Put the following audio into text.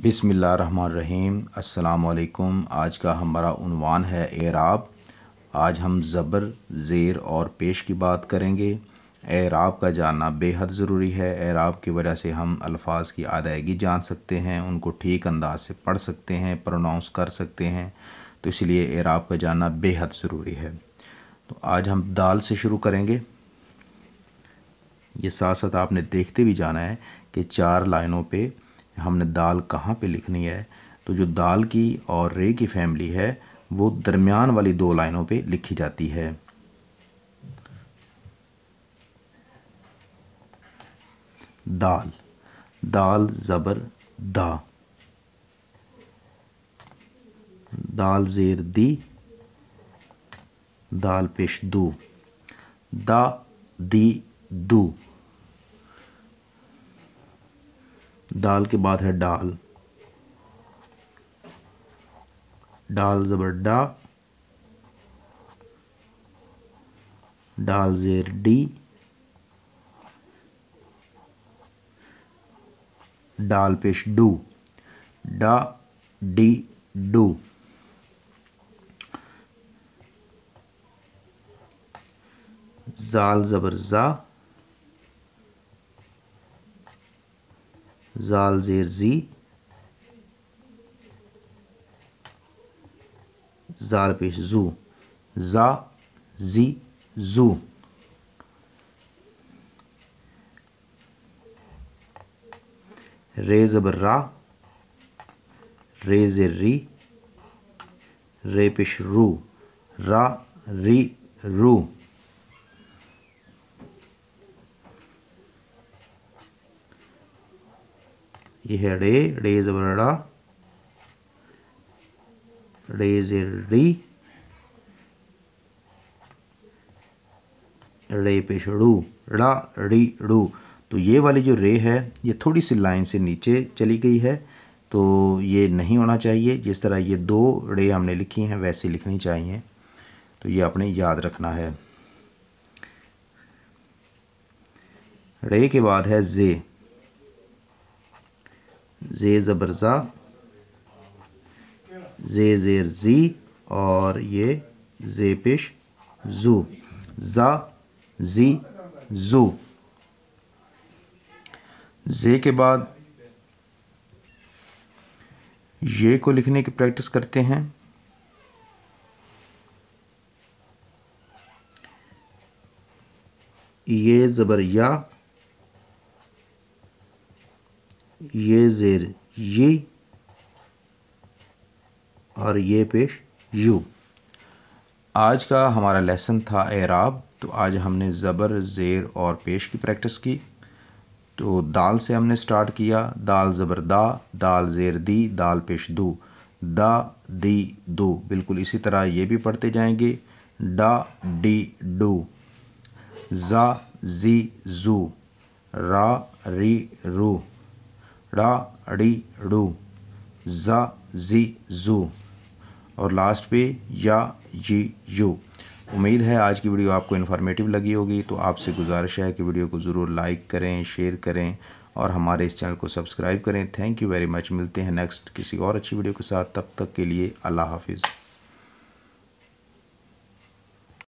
बिसमीम् अल्लाम आज का हमारा उनवान है एराब आज हम ज़बर ज़ेर और पेश की बात करेंगे एराब का जानना बेहद ज़रूरी है एराब की वजह से हम अल्फाज की अदायगी जान सकते हैं उनको ठीक अंदाज से पढ़ सकते हैं प्रोनाउंस कर सकते हैं तो इसलिए एराब का जानना बेहद ज़रूरी है तो आज हम दाल से शुरू करेंगे ये साथ साथ आपने देखते भी जाना है कि चार लाइनों पर हमने दाल कहाँ पे लिखनी है तो जो दाल की और रे की फैमिली है वो दरमियान वाली दो लाइनों पे लिखी जाती है दाल दाल ज़बर दा दाल ज़ेर दी दाल पेश दू दा दी दू दाल के बाद है डाल डाल ज़बर डा डाल ज़ेर डी डाल पेश डू डा डी डू जाल ज़बर ज़ा zal zir zi zal पेश zu za zi zu रे जबर रा रे जिर री रे पेश रू रा री रू डे डे डी रे रू तो ये वाली जो रे है ये थोड़ी सी लाइन से नीचे चली गई है तो ये नहीं होना चाहिए जिस तरह ये दो रे हमने लिखी हैं वैसे लिखनी चाहिए तो ये आपने याद रखना है रे के बाद है जे जे ज़बरज़ा जे ज़ेर ज़ी और ये जे पेश ज़ू ज़ा ज़ी ज़ू जे के बाद ये को लिखने की प्रैक्टिस करते हैं ये ज़बर या ये जेर ये और ये पेश यू आज का हमारा लेसन था एराब तो आज हमने ज़बर ज़ेर और पेश की प्रैक्टिस की तो दाल से हमने स्टार्ट किया दाल ज़बर दा दाल ज़ेर दी दाल पेश दू दा दी दो बिल्कुल इसी तरह ये भी पढ़ते जाएंगे डा डी डू ज़ा जी जू रा री रू डा डी डू ज़ा जी ज़ू और लास्ट पे या जी यू उम्मीद है आज की वीडियो आपको इन्फॉर्मेटिव लगी होगी तो आपसे गुजारिश है कि वीडियो को ज़रूर लाइक करें शेयर करें और हमारे इस चैनल को सब्सक्राइब करें थैंक यू वेरी मच मिलते हैं नेक्स्ट किसी और अच्छी वीडियो के साथ तब तक के लिए अल्लाह हाफिज़